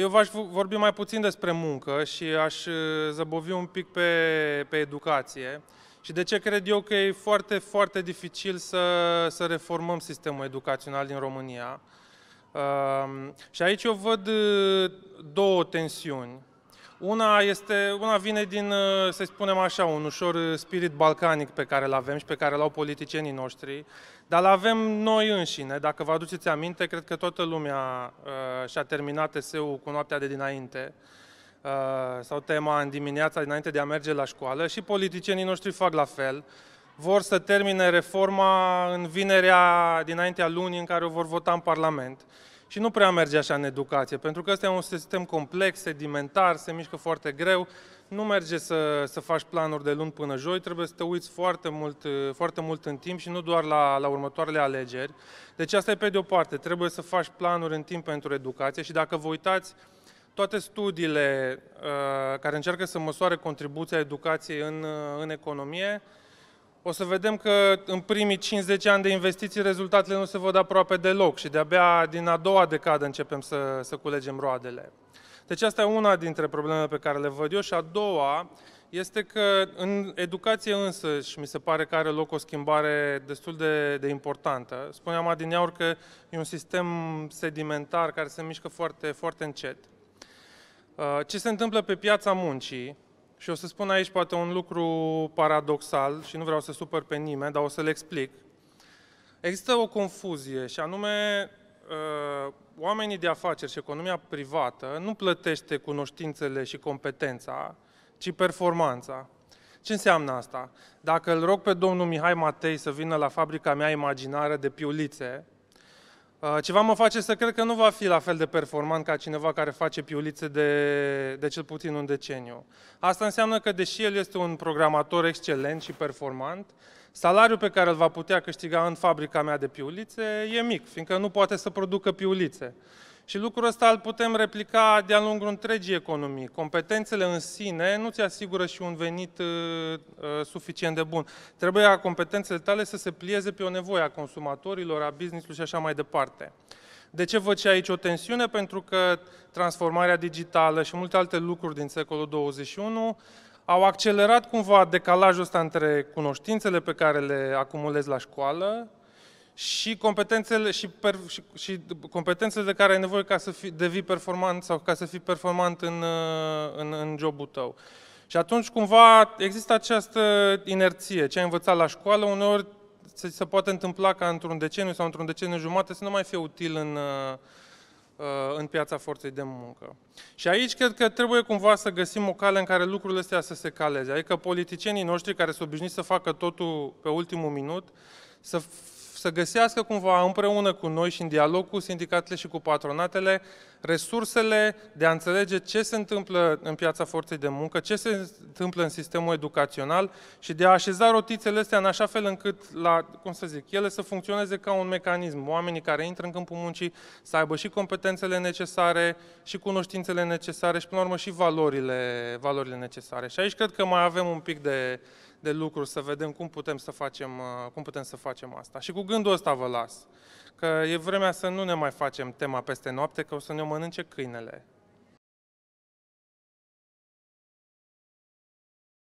Eu v-aș vorbi mai puțin despre muncă și aș uh, zăbovi un pic pe, pe educație. Și de ce cred eu că e foarte, foarte dificil să, să reformăm sistemul educațional din România. Uh, și aici eu văd uh, două tensiuni. Una, este, una vine din, uh, să spunem așa, un ușor uh, spirit balcanic pe care îl avem și pe care l-au politicienii noștri, dar îl avem noi înșine. Dacă vă aduceți aminte, cred că toată lumea uh, și-a terminat eseul cu noaptea de dinainte uh, sau tema în dimineața dinainte de a merge la școală și politicienii noștri fac la fel. Vor să termine reforma în vinerea dinaintea lunii în care o vor vota în Parlament. Și nu prea merge așa în educație, pentru că ăsta e un sistem complex, sedimentar, se mișcă foarte greu, nu merge să, să faci planuri de luni până joi, trebuie să te uiți foarte mult, foarte mult în timp și nu doar la, la următoarele alegeri. Deci asta e pe de o parte, trebuie să faci planuri în timp pentru educație și dacă vă uitați, toate studiile uh, care încearcă să măsoare contribuția educației în, uh, în economie, uh, o să vedem că în primii 50 ani de investiții rezultatele nu se văd aproape deloc și de-abia din a doua decadă începem să, să culegem roadele. Deci asta e una dintre problemele pe care le văd eu și a doua este că în educație însă și mi se pare că are loc o schimbare destul de, de importantă. Spuneam adineaur că e un sistem sedimentar care se mișcă foarte, foarte încet. Uh, ce se întâmplă pe piața muncii și o să spun aici poate un lucru paradoxal și nu vreau să supăr pe nimeni, dar o să-l explic. Există o confuzie și anume uh, oamenii de afaceri și economia privată nu plătește cunoștințele și competența, ci performanța. Ce înseamnă asta? Dacă îl rog pe domnul Mihai Matei să vină la fabrica mea imaginară de piulițe, Uh, ceva mă face să cred că nu va fi la fel de performant ca cineva care face piulițe de, de cel puțin un deceniu. Asta înseamnă că, deși el este un programator excelent și performant, salariul pe care îl va putea câștiga în fabrica mea de piulițe e mic, fiindcă nu poate să producă piulițe. Și lucrul ăsta îl putem replica de-a lungul întregii economii. Competențele în sine nu ți asigură și un venit uh, uh, suficient de bun. Trebuie ca competențele tale să se plieze pe o nevoie a consumatorilor, a business-ului și așa mai departe. De ce văd și aici o tensiune? Pentru că transformarea digitală și multe alte lucruri din secolul 21 au accelerat cumva decalajul ăsta între cunoștințele pe care le acumulezi la școală și competențele, și, per, și, și competențele de care ai nevoie ca să fi, devii performant sau ca să fii performant în, uh, în, în jobul tău. Și atunci cumva există această inerție. Ce ai învățat la școală, uneori se, se poate întâmpla ca într-un deceniu sau într-un deceniu jumate să nu mai fie util în, uh, uh, în piața forței de muncă. Și aici cred că trebuie cumva să găsim o cale în care lucrurile astea să se caleze. Adică politicienii noștri care sunt obișnuiți să facă totul pe ultimul minut, să să găsească cumva împreună cu noi și în dialog cu sindicatele și cu patronatele resursele de a înțelege ce se întâmplă în piața forței de muncă, ce se întâmplă în sistemul educațional și de a așeza rotițele astea în așa fel încât, la, cum să zic, ele să funcționeze ca un mecanism. Oamenii care intră în câmpul muncii să aibă și competențele necesare, și cunoștințele necesare și, până la urmă, și valorile, valorile necesare. Și aici cred că mai avem un pic de, de lucru, să vedem cum putem să facem, uh, cum putem să facem asta. Și cu gândul ăsta vă las, că e vremea să nu ne mai facem tema peste noapte, că o să ne mănânce câinele.